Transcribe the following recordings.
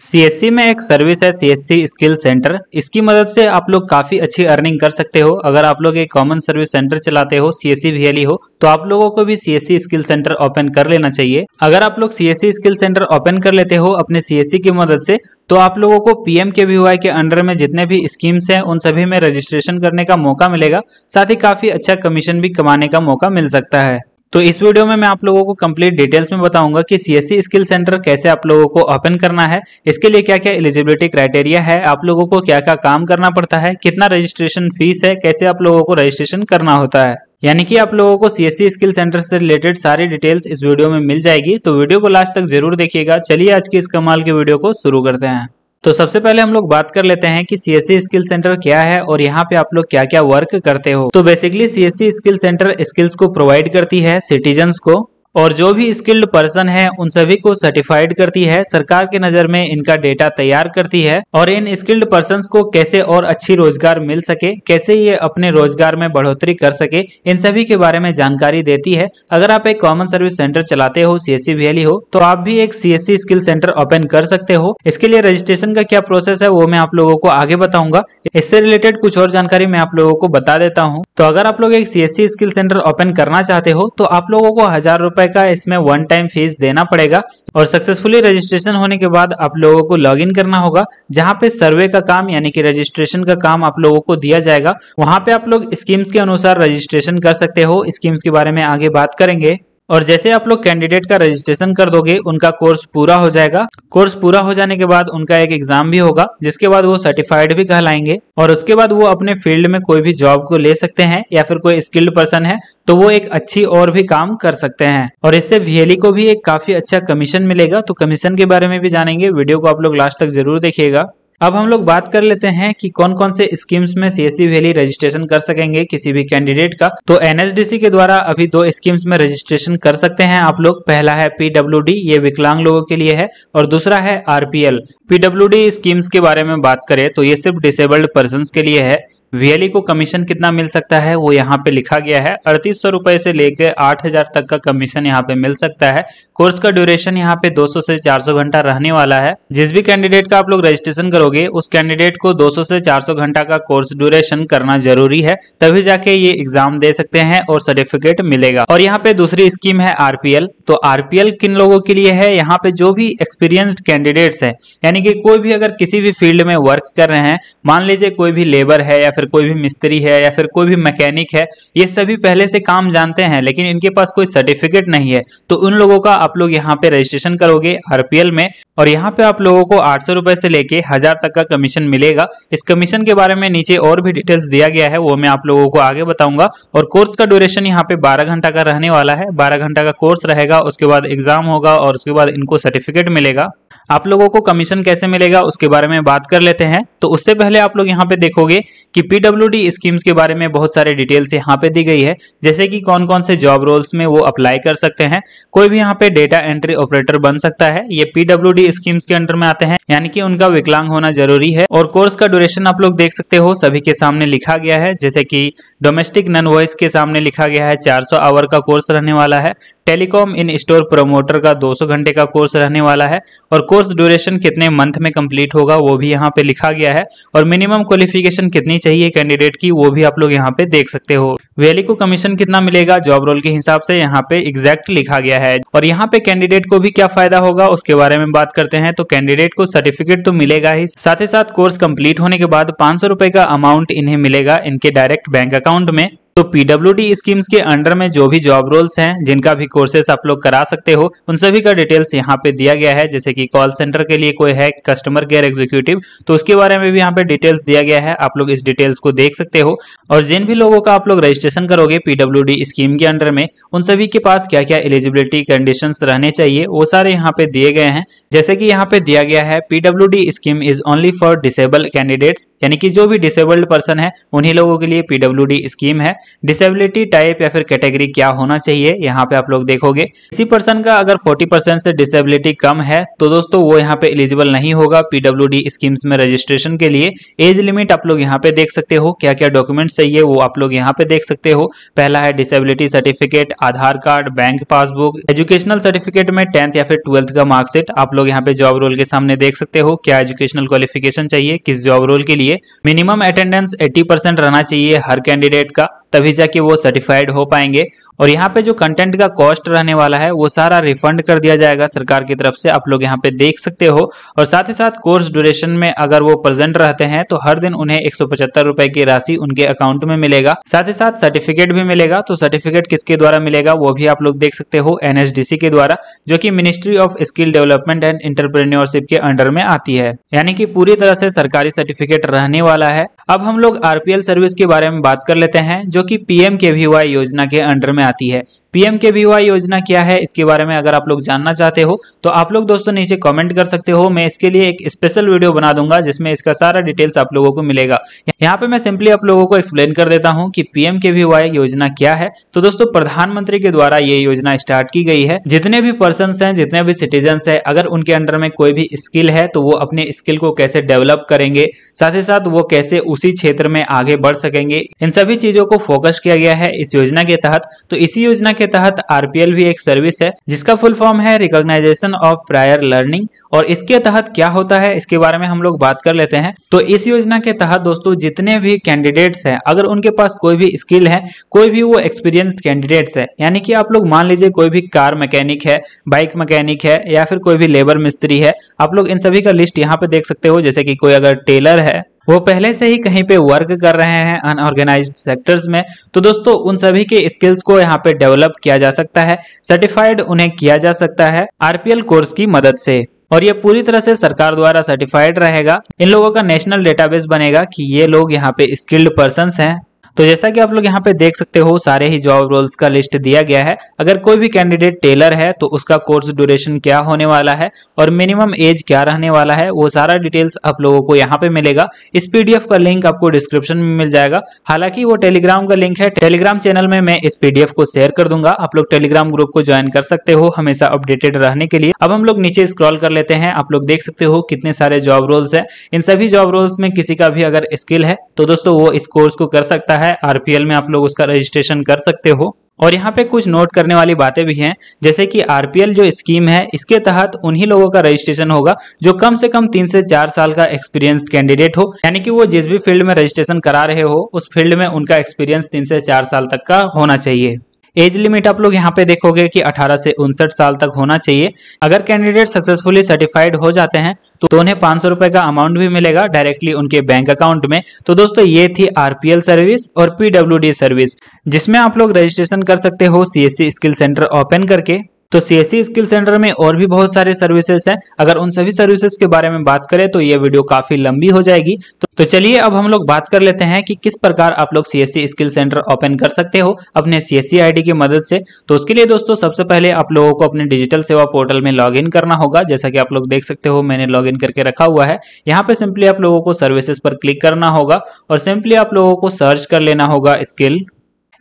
सी में एक सर्विस है सी स्किल सेंटर इसकी मदद से आप लोग काफी अच्छी अर्निंग कर सकते हो अगर आप लोग एक कॉमन सर्विस सेंटर चलाते हो सी एस हो तो आप लोगों को भी सी स्किल सेंटर ओपन कर लेना चाहिए अगर आप लोग सी स्किल सेंटर ओपन कर लेते हो अपने सी की मदद से तो आप लोगों को पीएम के वी के अंडर में जितने भी स्कीम्स हैं उन सभी में रजिस्ट्रेशन करने का मौका मिलेगा साथ ही काफी अच्छा कमीशन भी कमाने का मौका मिल सकता है तो इस वीडियो में मैं आप लोगों को कंप्लीट डिटेल्स में बताऊंगा कि सीएससी स्किल सेंटर कैसे आप लोगों को ओपन करना है इसके लिए क्या क्या एलिजिबिलिटी क्राइटेरिया है आप लोगों को क्या क्या काम करना पड़ता है कितना रजिस्ट्रेशन फीस है कैसे आप लोगों को रजिस्ट्रेशन करना होता है यानी कि आप लोगों को सीएससी स्किल सेंटर से रिलेटेड सारी डिटेल्स इस वीडियो में मिल जाएगी तो वीडियो को लास्ट तक जरूर देखिएगा चलिए आज की इस कमाल की वीडियो को शुरू करते हैं तो सबसे पहले हम लोग बात कर लेते हैं कि सीएससी स्किल सेंटर क्या है और यहाँ पे आप लोग क्या क्या वर्क करते हो तो basically C skill centre skills को प्रोवाइड करती है सिटीजन को और जो भी स्किल्ड पर्सन है उन सभी को सर्टिफाइड करती है सरकार के नजर में इनका डेटा तैयार करती है और इन स्किल्ड पर्सन को कैसे और अच्छी रोजगार मिल सके कैसे ये अपने रोजगार में बढ़ोतरी कर सके इन सभी के बारे में जानकारी देती है अगर आप एक कॉमन सर्विस सेंटर चलाते हो सी एस हो तो आप भी एक C S skill centre open कर सकते हो इसके लिए रजिस्ट्रेशन का क्या प्रोसेस है वो मैं आप लोगों को आगे बताऊंगा इससे रिलेटेड कुछ और जानकारी मैं आप लोगों को बता देता हूँ तो अगर आप लोग एक सी स्किल सेंटर ओपन करना चाहते हो तो आप लोगों को हजार रूपए रुपए का इसमें वन टाइम फीस देना पड़ेगा और सक्सेसफुली रजिस्ट्रेशन होने के बाद आप लोगों को लॉगिन करना होगा जहाँ पे सर्वे का काम यानी कि रजिस्ट्रेशन का काम आप लोगों को दिया जाएगा वहाँ पे आप लोग स्कीम्स के अनुसार रजिस्ट्रेशन कर सकते हो स्कीम्स के बारे में आगे बात करेंगे और जैसे आप लोग कैंडिडेट का रजिस्ट्रेशन कर दोगे उनका कोर्स पूरा हो जाएगा कोर्स पूरा हो जाने के बाद उनका एक एग्जाम भी होगा जिसके बाद वो सर्टिफाइड भी कहलाएंगे और उसके बाद वो अपने फील्ड में कोई भी जॉब को ले सकते हैं या फिर कोई स्किल्ड पर्सन है तो वो एक अच्छी और भी काम कर सकते हैं और इससे वीएलई e को भी एक काफी अच्छा कमीशन मिलेगा तो कमीशन के बारे में भी जानेंगे वीडियो को आप लोग लास्ट तक जरूर देखिएगा अब हम लोग बात कर लेते हैं कि कौन कौन से स्कीम्स में सीएससी वैली रजिस्ट्रेशन कर सकेंगे किसी भी कैंडिडेट का तो एनएचडीसी के द्वारा अभी दो स्कीम्स में रजिस्ट्रेशन कर सकते हैं आप लोग पहला है पीडब्ल्यू ये विकलांग लोगों के लिए है और दूसरा है आरपीएल पीडब्ल्यूडी स्कीम्स के बारे में बात करें तो ये सिर्फ डिसेबल्ड पर्सन के लिए है वीएलई e को कमीशन कितना मिल सकता है वो यहाँ पे लिखा गया है अड़तीस सौ रुपए से लेकर आठ हजार तक का कमीशन यहाँ पे मिल सकता है कोर्स का ड्यूरेशन यहाँ पे 200 से 400 घंटा रहने वाला है जिस भी कैंडिडेट का आप लोग रजिस्ट्रेशन करोगे उस कैंडिडेट को 200 से 400 घंटा का कोर्स ड्यूरेशन करना जरूरी है तभी जाके ये एग्जाम दे सकते हैं और सर्टिफिकेट मिलेगा और यहाँ पे दूसरी स्कीम है आरपीएल तो आरपीएल किन लोगों के लिए है यहाँ पे जो भी एक्सपीरियंस्ड कैंडिडेट है यानी कि कोई भी अगर किसी भी फील्ड में वर्क कर रहे हैं मान लीजिए कोई भी लेबर है या फिर फिर कोई भी मिस्त्री है या फिर कोई भी मैकेनिक है ये सभी पहले से काम जानते हैं लेकिन इनके पास कोई सर्टिफिकेट नहीं है तो उन लोगों का आप लोग यहाँ पे रजिस्ट्रेशन करोगे आरपीएल में और यहाँ पे आप लोगों को आठ सौ से लेके हजार तक का कमीशन मिलेगा इस कमीशन के बारे में नीचे और भी डिटेल्स दिया गया है वो मैं आप लोगों को आगे बताऊंगा और कोर्स का ड्यूरेशन यहाँ पे बारह घंटा का रहने वाला है बारह घंटा का कोर्स रहेगा उसके बाद एग्जाम होगा और उसके बाद इनको सर्टिफिकेट मिलेगा आप लोगों को कमीशन कैसे मिलेगा उसके बारे में बात कर लेते हैं तो उससे पहले आप लोग यहाँ पे देखोगे कि पीडब्ल्यू स्कीम्स के बारे में बहुत सारे डिटेल्स यहाँ पे दी गई है जैसे कि कौन कौन से जॉब रोल्स में वो अप्लाई कर सकते हैं कोई भी यहाँ पे डेटा एंट्री ऑपरेटर बन सकता है ये पीडब्ल्यू स्कीम्स के अंडर में आते हैं यानी कि उनका विकलांग होना जरूरी है और कोर्स का ड्यूरेशन आप लोग देख सकते हो सभी के सामने लिखा गया है जैसे कि डोमेस्टिक नन वॉइस के सामने लिखा गया है 400 आवर का कोर्स रहने वाला है टेलीकॉम इन स्टोर प्रोमोटर का 200 घंटे का कोर्स रहने वाला है और कोर्स ड्यूरेशन कितने मंथ में कंप्लीट होगा वो भी यहाँ पे लिखा गया है और मिनिमम क्वालिफिकेशन कितनी चाहिए कैंडिडेट की वो भी आप लोग यहाँ पे देख सकते हो वैली को कमीशन कितना मिलेगा जॉब रोल के हिसाब से यहाँ पे एग्जैक्ट लिखा गया है और यहाँ पे कैंडिडेट को भी क्या फायदा होगा उसके बारे में बात करते हैं तो कैंडिडेट को सर्टिफिकेट तो मिलेगा ही साथ ही साथ कोर्स कम्प्लीट होने के बाद पांच सौ का अमाउंट इन्हें मिलेगा इनके डायरेक्ट बैंक अकाउंट में तो पीडब्ल्यू स्कीम्स के अंडर में जो भी जॉब रोल्स हैं जिनका भी कोर्सेस आप लोग करा सकते हो उन सभी का डिटेल्स यहाँ पे दिया गया है जैसे कि कॉल सेंटर के लिए कोई है कस्टमर केयर एग्जीक्यूटिव तो उसके बारे में भी यहाँ पे डिटेल्स दिया गया है आप लोग इस डिटेल्स को देख सकते हो और जिन भी लोगों का आप लोग रजिस्ट्रेशन करोगे पीडब्ल्यू स्कीम के अंडर में उन सभी के पास क्या क्या एलिजिबिलिटी कंडीशन रहने चाहिए वो सारे यहाँ पे दिए गए हैं जैसे कि यहाँ पे दिया गया है PW scheme is only for disable candidate यानी कि जो भी डिसेबल्ड पर्सन है उन्हीं लोगों के लिए पीडब्ल्यू स्कीम है डिसेबिलिटी टाइप या फिर कैटेगरी क्या होना चाहिए यहाँ पे आप लोग देखोगे किसी पर्सन का अगर 40 परसेंट से डिसेबिलिटी कम है तो दोस्तों वो यहाँ पे एलिजिबल नहीं होगा पीडब्ल्यू स्कीम्स में रजिस्ट्रेशन के लिए एज लिमिट आप लोग यहाँ पे देख सकते हो क्या क्या डॉक्यूमेंट चाहिए वो आप लोग यहाँ पे देख सकते हो पहला है disability certificate Aadhaar card bank passbook educational certificate में टेंथ या फिर ट्वेल्थ का मार्कशीट आप लोग यहाँ पे जॉब रोल के सामने देख सकते हो क्या एजुकेशनल क्वालिफिकेशन चाहिए किस जॉब रोल के लिए मिनिमम अटेंडेंस 80 परसेंट रहना चाहिए हर कैंडिडेट का तभी जाके वो सर्टिफाइड हो पाएंगे और यहाँ पे जो कंटेंट का कॉस्ट रहने वाला है वो सारा रिफंड कर दिया जाएगा सरकार की तरफ से आप लोग यहाँ पे देख सकते हो और साथ ही साथ कोर्स ड्यूरेशन में अगर वो प्रेजेंट रहते हैं तो हर दिन उन्हें एक रुपए की राशि उनके अकाउंट में मिलेगा साथ ही साथ सर्टिफिकेट भी मिलेगा तो सर्टिफिकेट किसके द्वारा मिलेगा वो भी आप लोग देख सकते हो एनएसडीसी के द्वारा जो की ministry of skill development and entrepreneurship के अंडर में आती है यानी कि पूरी तरह से सरकारी सर्टिफिकेट रहने वाला है अब हम लोग आरपीएल सर्विस के बारे में बात कर लेते हैं जो कि पीएम के योजना के अंडर में आती है पीएम के योजना क्या है इसके बारे में अगर आप लोग जानना चाहते हो तो आप लोग दोस्तों नीचे कमेंट कर सकते हो मैं इसके लिए एक स्पेशल वीडियो बना दूंगा जिसमें इसका सारा डिटेल्स आप लोगों को मिलेगा यहाँ पे मैं सिंपली आप लोगों को एक्सप्लेन कर देता हूँ कि पीएम के योजना क्या है तो दोस्तों प्रधानमंत्री के द्वारा ये योजना स्टार्ट की गई है जितने भी पर्सन है जितने भी सिटीजन है अगर उनके अंडर में कोई भी स्किल है तो वो अपने स्किल को कैसे डेवलप करेंगे साथ ही साथ वो कैसे उसी क्षेत्र में आगे बढ़ सकेंगे इन सभी चीजों को फोकस किया गया है इस योजना के तहत तो इसी योजना के के तहत आरपीएल भी एक सर्विस है जिसका फुल फॉर्म है रिकॉग्नाइजेशन ऑफ प्रायर लर्निंग और इसके तहत क्या होता है इसके बारे में हम लोग बात कर लेते हैं तो इस योजना के तहत दोस्तों जितने भी कैंडिडेट्स हैं अगर उनके पास कोई भी स्किल है कोई भी वो एक्सपीरियंस्ड कैंडिडेट्स है यानी कि आप लोग मान लीजिए कोई भी कार मैकेनिक है बाइक मैकेनिक है या फिर कोई भी लेबर मिस्त्री है आप लोग इन सभी का लिस्ट यहाँ पे देख सकते हो जैसे कि कोई अगर टेलर है वो पहले से ही कहीं पे वर्क कर रहे हैं अनऑर्गेनाइज सेक्टर्स में तो दोस्तों उन सभी के स्किल्स को यहाँ पे डेवलप किया जा सकता है सर्टिफाइड उन्हें किया जा सकता है आरपीएल कोर्स की मदद से और ये पूरी तरह से सरकार द्वारा सर्टिफाइड रहेगा इन लोगों का नेशनल डेटाबेस बनेगा कि ये लोग यहाँ पे स्किल्ड पर्सन हैं तो जैसा कि आप लोग यहाँ पे देख सकते हो सारे ही जॉब रोल्स का लिस्ट दिया गया है अगर कोई भी कैंडिडेट टेलर है तो उसका कोर्स ड्यूरेशन क्या होने वाला है और मिनिमम एज क्या रहने वाला है वो सारा डिटेल्स आप लोगों को यहाँ पे मिलेगा इस पीडीएफ का लिंक आपको डिस्क्रिप्शन में मिल जाएगा हालांकि वो टेलीग्राम का लिंक है टेलीग्राम चैनल में मैं इस पीडीएफ को शेयर कर दूंगा आप लोग टेलीग्राम ग्रुप को ज्वाइन कर सकते हो हमेशा अपडेटेड रहने के लिए अब हम लोग नीचे स्क्रॉल कर लेते हैं आप लोग देख सकते हो कितने सारे जॉब रोल्स है इन सभी जॉब रोल्स में किसी का भी अगर स्किल है तो दोस्तों वो इस कोर्स को कर सकता है है आरपीएल में आप लोग उसका रजिस्ट्रेशन कर सकते हो और यहाँ पे कुछ नोट करने वाली बातें भी हैं जैसे कि आरपीएल जो स्कीम है इसके तहत उन्हीं लोगों का रजिस्ट्रेशन होगा जो कम से कम तीन से चार साल का एक्सपीरियंस्ड कैंडिडेट हो यानी कि वो जिस भी फील्ड में रजिस्ट्रेशन करा रहे हो उस फील्ड में उनका एक्सपीरियंस तीन से चार साल तक का होना चाहिए एज लिमिट आप लोग यहाँ पे देखोगे कि 18 से उनसठ साल तक होना चाहिए अगर कैंडिडेट सक्सेसफुली सर्टिफाइड हो जाते हैं तो उन्हें पांच सौ का अमाउंट भी मिलेगा डायरेक्टली उनके बैंक अकाउंट में तो दोस्तों ये थी आरपीएल सर्विस और पीडब्ल्यू सर्विस जिसमें आप लोग रजिस्ट्रेशन कर सकते हो सी स्किल सेंटर ओपन करके तो सीएससी स्किल सेंटर में और भी बहुत सारे सर्विसेज हैं अगर उन सभी सर्विसेज के बारे में बात करें तो ये वीडियो काफी लंबी हो जाएगी तो, तो चलिए अब हम लोग बात कर लेते हैं कि किस प्रकार आप लोग सीएससी स्किल सेंटर ओपन कर सकते हो अपने सीएससी आईडी e की मदद से तो उसके लिए दोस्तों सबसे पहले आप लोगों को अपने डिजिटल सेवा पोर्टल में लॉग करना होगा जैसा कि आप लोग देख सकते हो मैंने लॉग करके रखा हुआ है यहाँ पे सिंपली आप लोगों को सर्विसेज पर क्लिक करना होगा और सिंपली आप लोगों को सर्च कर लेना होगा स्किल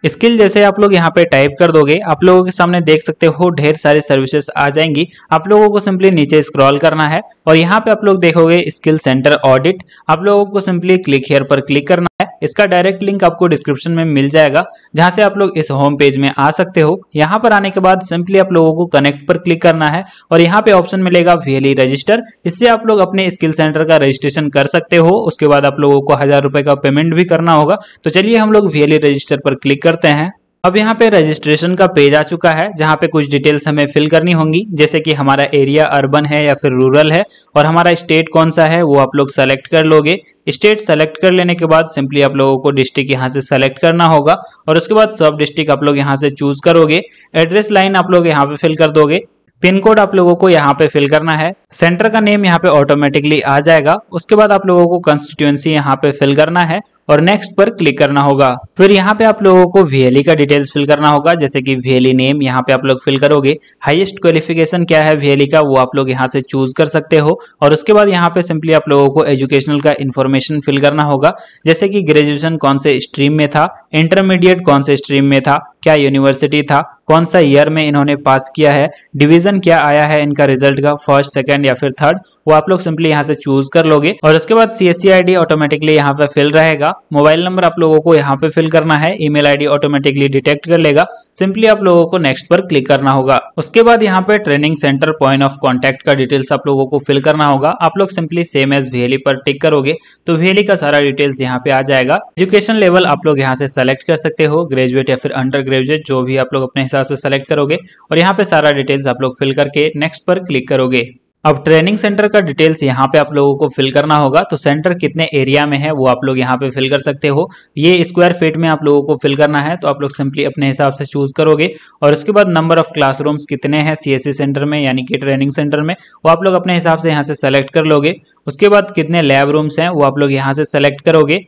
स्किल जैसे आप लोग यहाँ पे टाइप कर दोगे आप लोगों के सामने देख सकते हो ढेर सारी सर्विसेज आ जाएंगी आप लोगों को सिंपली नीचे स्क्रॉल करना है और यहाँ पे आप लोग देखोगे स्किल सेंटर ऑडिट आप लोगों को सिंपली क्लिक हेयर पर क्लिक करना इसका डायरेक्ट लिंक आपको डिस्क्रिप्शन में मिल जाएगा जहां से आप लोग इस होम पेज में आ सकते हो यहाँ पर आने के बाद सिंपली आप लोगों को कनेक्ट पर क्लिक करना है और यहाँ पे ऑप्शन मिलेगा वीएलई रजिस्टर इससे आप लोग अपने स्किल सेंटर का रजिस्ट्रेशन कर सकते हो उसके बाद आप लोगों को हजार रुपए का पेमेंट भी करना होगा तो चलिए हम लोग वीएलई रजिस्टर पर क्लिक करते हैं अब यहाँ पे रजिस्ट्रेशन का पेज आ चुका है जहाँ पे कुछ डिटेल्स हमें फिल करनी होंगी जैसे कि हमारा एरिया अर्बन है या फिर रूरल है और हमारा स्टेट कौन सा है वो आप लोग सेलेक्ट कर लोगे स्टेट सेलेक्ट कर लेने के बाद सिंपली आप लोगों को डिस्ट्रिक्ट यहाँ से सेलेक्ट करना होगा और उसके बाद सब डिस्ट्रिक्ट आप लोग यहाँ से चूज करोगे एड्रेस लाइन आप लोग यहाँ पे फिल कर दोगे पिन कोड आप लोगों को यहाँ पे फिल करना है सेंटर का नेम यहाँ पे ऑटोमेटिकली आ जाएगा उसके बाद आप लोगों को कंस्टिट्यूएंसी यहाँ पे फिल करना है और नेक्स्ट पर क्लिक करना होगा फिर यहाँ पे आप लोगों को वीएलई e का डिटेल्स फिल करना होगा जैसे कि वीएलई नेम e यहाँ पे आप लोग फिल करोगे हाईएस्ट क्वालिफिकेशन क्या है वीएलई e का वो आप लोग यहाँ से चूज कर सकते हो और उसके बाद यहाँ पे सिंपली आप लोगों को एजुकेशनल का इन्फॉर्मेशन फिल करना होगा जैसे कि ग्रेजुएशन कौन से स्ट्रीम में था इंटरमीडिएट कौन से स्ट्रीम में था क्या यूनिवर्सिटी था कौन सा ईयर में इन्होंने पास किया है डिविजन ऑप्शन क्या आया है इनका रिजल्ट का फर्स्ट सेकंड या फिर थर्ड वो आप लोग सिंपली यहाँ से चूज कर लोगे और उसके बाद सी एस ऑटोमेटिकली यहाँ पे फिल रहेगा मोबाइल नंबर आप लोगों को यहाँ पे फिल करना है आई डी ऑटोमेटिकली डिटेक्ट कर लेगा सिंपली आप लोगों को नेक्स्ट पर क्लिक करना होगा उसके बाद यहाँ पे training centre point of contact का डिटेल्स आप लोगों को फिल करना होगा आप लोग सिंपली सेम एज वीएलई पर टिक करोगे तो वीएलई का सारा डिटेल्स यहाँ पे आ जाएगा एजुकेशन लेवल आप लोग यहाँ से सेलेक्ट कर सकते हो ग्रेजुएट या फिर अंडर ग्रेजुएट जो भी आप लोग अपने हिसाब से सेलेक्ट करोगे और यहाँ पे सारा डिटेल्स आप लोग फिल करके नेक्स्ट पर क्लिक करोगे अब ट्रेनिंग सेंटर का डिटेल्स यहाँ पे आप लोगों को फिल करना होगा तो सेंटर कितने एरिया में है वो आप लोग यहाँ पे फिल कर सकते हो ये स्क्वायर फीट में आप लोगों को फिल करना है तो आप लोग सिंपली अपने हिसाब से चूज करोगे और उसके बाद नंबर ऑफ क्लासरूम्स कितने हैं सीएससी सेंटर e में यानी कि ट्रेनिंग सेंटर में वो आप लोग अपने हिसाब से यहाँ से सेलेक्ट कर लोगे उसके बाद कितने लैब रूम्स हैं वो आप लोग यहाँ से सेलेक्ट करोगे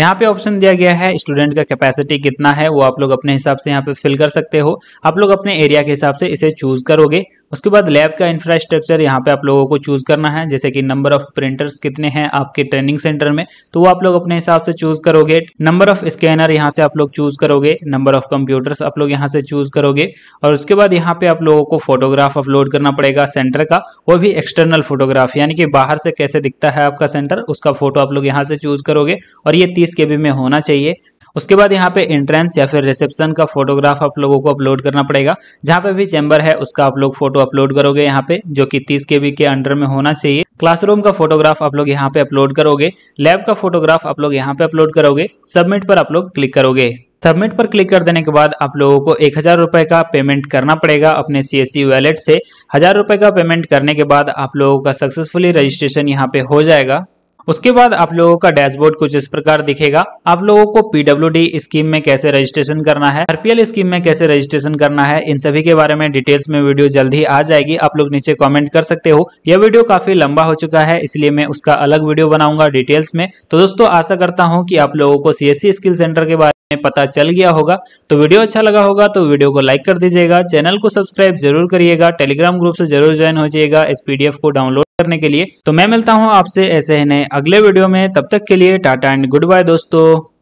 यहाँ पे ऑप्शन दिया गया है स्टूडेंट का कैपेसिटी कितना है वो आप लोग अपने हिसाब से यहाँ पे फिल कर सकते हो आप लोग अपने एरिया के हिसाब से इसे चूज करोगे उसके बाद लैब का इंफ्रास्ट्रक्चर यहाँ पे आप लोगों को चूज़ करना है जैसे कि नंबर ऑफ प्रिंटर्स कितने हैं आपके ट्रेनिंग सेंटर में तो वो आप लोग अपने हिसाब से चूज़ करोगे नंबर ऑफ स्कैनर यहाँ से आप लोग चूज़ करोगे नंबर ऑफ कंप्यूटर्स आप लोग यहाँ से चूज़ करोगे और उसके बाद यहाँ पे आप लोगों को फोटोग्राफ अपलोड करना पड़ेगा सेंटर का वो भी एक्सटर्नल फोटोग्राफ यानी कि बाहर से कैसे दिखता है आपका सेंटर उसका फोटो आप लोग यहाँ से चूज़ करोगे और ये तीस के में होना चाहिए उसके बाद यहाँ पे एंट्रेंस या फिर रिसेप्शन का फोटोग्राफ आप लोगों को अपलोड करना पड़ेगा जहाँ पे भी चैम्बर है उसका आप लोग फोटो अपलोड करोगे यहाँ पे जो कि तीस के के अंडर में होना चाहिए क्लासरूम का फोटोग्राफ आप लोग यहाँ पे अपलोड करोगे लैब का फोटोग्राफ आप लोग यहाँ पे अपलोड करोगे सबमिट पर आप लोग क्लिक करोगे सबमिट पर क्लिक कर देने के बाद आप लोगों को एक हज़ार रुपए का पेमेंट करना पड़ेगा अपने सी एस वैलेट से हज़ार रुपए का पेमेंट करने के बाद आप लोगों का सक्सेसफुली रजिस्ट्रेशन यहाँ पे हो जाएगा उसके बाद आप लोगों का डैशबोर्ड कुछ इस प्रकार दिखेगा आप लोगों को पीडब्ल्यू स्कीम में कैसे रजिस्ट्रेशन करना है आरपीएल स्कीम में कैसे रजिस्ट्रेशन करना है इन सभी के बारे में डिटेल्स में वीडियो जल्द ही आ जाएगी आप लोग नीचे कॉमेंट कर सकते हो यह वीडियो काफी लंबा हो चुका है इसलिए मैं उसका अलग वीडियो बनाऊंगा डिटेल्स में तो दोस्तों आशा करता हूँ की आप लोगों को सीएससी स्किल सेंटर के बारे पता चल गया होगा तो वीडियो अच्छा लगा होगा तो वीडियो को लाइक कर दीजिएगा चैनल को सब्सक्राइब जरूर करिएगा टेलीग्राम ग्रुप से जरूर ज्वाइन हो जाइएगा इस पीडीएफ को डाउनलोड करने के लिए तो मैं मिलता हूँ आपसे ऐसे ही नए अगले वीडियो में तब तक के लिए टाटा एंड गुड बाय दोस्तों